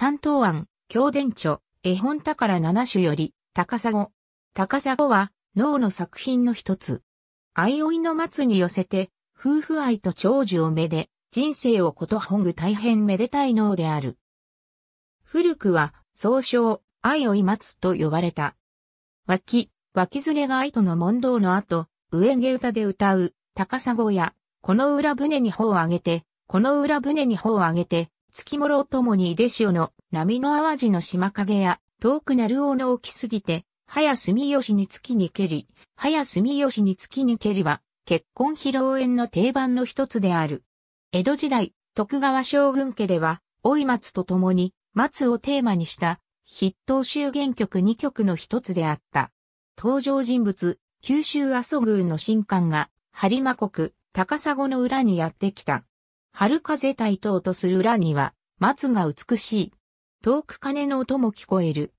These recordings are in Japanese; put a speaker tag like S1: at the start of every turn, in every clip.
S1: 三東庵、京伝著、絵本宝七種より、高砂。高砂は、脳の作品の一つ。相生の松に寄せて、夫婦愛と長寿をめで、人生をことほぐ大変めでたい脳である。古くは、総称、相生松と呼ばれた。脇、脇ずれが愛との問答の後、上下歌で歌う、高砂や、この裏船に帆をあげて、この裏船に帆をあげて、月ろともに出潮の波の淡路の島影や、遠くなる尾の大きすぎて、早住吉に月にけり、早住吉に月にけりは、結婚披露宴の定番の一つである。江戸時代、徳川将軍家では、老松と共に、松をテーマにした、筆頭集原曲二曲の一つであった。登場人物、九州阿蘇宮の神官が、播磨国、高砂の裏にやってきた。春風台等とする裏には、松が美しい。遠く鐘の音も聞こえる。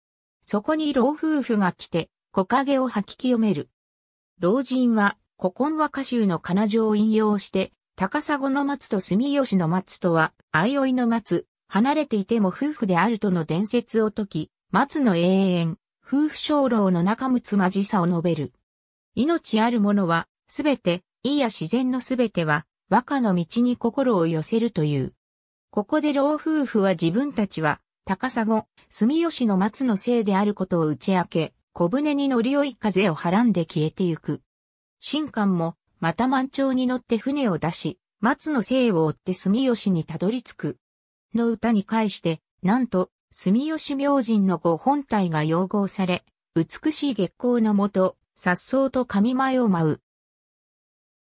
S1: そこに老夫婦が来て、木陰を吐き清める。老人は、古今和歌集の彼女を引用して、高砂の松と住吉の松とは、相生の松、離れていても夫婦であるとの伝説を解き、松の永遠、夫婦生老の仲睦まじさを述べる。命あるものは、すべて、いや自然のすべては、和歌の道に心を寄せるという。ここで老夫婦は自分たちは、高砂、住吉の松のせいであることを打ち明け、小舟に乗り追い風をはらんで消えてゆく。新官も、また満潮に乗って船を出し、松のいを追って住吉にたどり着く。の歌に返して、なんと、住吉明神のご本体が擁護され、美しい月光のもと、颯爽と神前を舞う。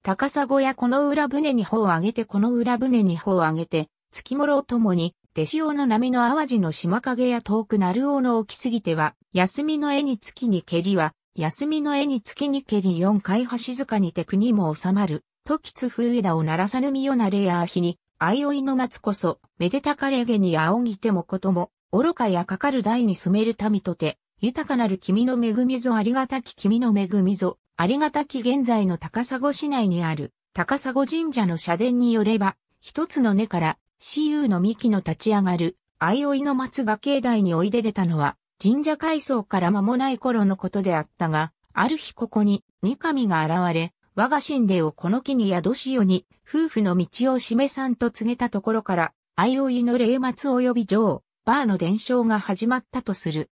S1: 高砂やこの裏船に帆を上げてこの裏船に帆を上げて、月もをともに、手塩の波の淡路の島影や遠く鳴尾のきすぎては、休みの絵に月に蹴りは、休みの絵に月に蹴り四回は静かにて国も収まる。時津風枝を鳴らさぬみよなれやあひに、あいおいの松こそ、めでたかれげに仰ぎてもことも、愚かやかかる台に住める民とて、豊かなる君の恵みぞありがたき君の恵みぞ、ありがたき現在の高砂市内にある高砂神社の社殿によれば、一つの根から私有の幹の立ち上がる相生の松が境内においで出たのは、神社改装から間もない頃のことであったが、ある日ここに二神が現れ、我が神霊をこの木に宿しよに、夫婦の道を示さんと告げたところから、相生の霊末及び女王、バーの伝承が始まったとする。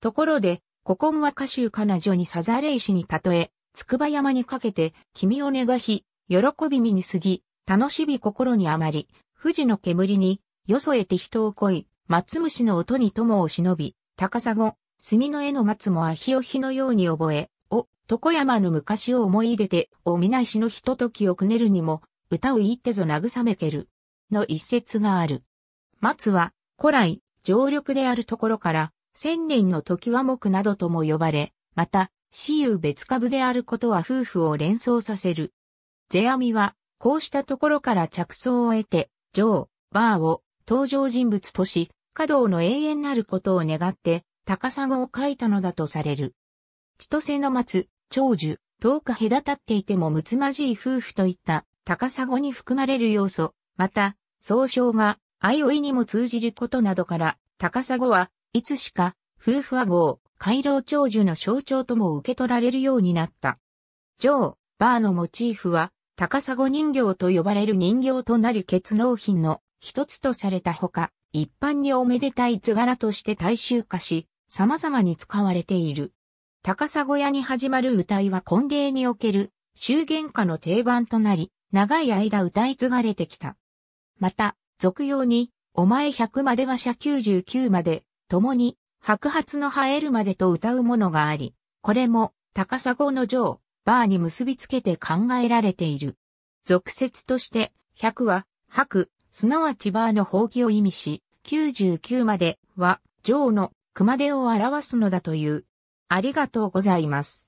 S1: ところで、ここ今は歌集彼女にさざれ石に例え、つくば山にかけて、君を願い、喜びみに過ぎ、楽しみ心にあまり、富士の煙に、よそえて人を恋、松虫の音に友を忍び、高砂、墨の絵の松もあひをひのように覚え、お、床山の昔を思い出て、おみなしのひとときをくねるにも、歌を言ってぞ慰めける。の一節がある。松は、古来、常緑であるところから、千年の時は木などとも呼ばれ、また、私有別株であることは夫婦を連想させる。世阿弥は、こうしたところから着想を得て、ジョー、バーを登場人物とし、華道の永遠なることを願って、高砂を書いたのだとされる。千歳の松、長寿、遠く隔たっていても睦まじい夫婦といった高砂に含まれる要素、また、総称が相生にも通じることなどから、高砂はいつしか、夫婦和合、回廊長寿の象徴とも受け取られるようになった。ジョー、バーのモチーフは、高砂人形と呼ばれる人形となる結納品の一つとされたほか、一般におめでたい図柄として大衆化し、様々に使われている。高砂屋に始まる歌いは婚礼における修言歌の定番となり、長い間歌い継がれてきた。また、俗用に、お前100までは社99まで、共に白髪の生えるまでと歌うものがあり、これも高砂の上、バーに結びつけて考えられている。俗説として、百は白、すなわちバーの放棄を意味し、九十九までは、上の熊手を表すのだという。ありがとうございます。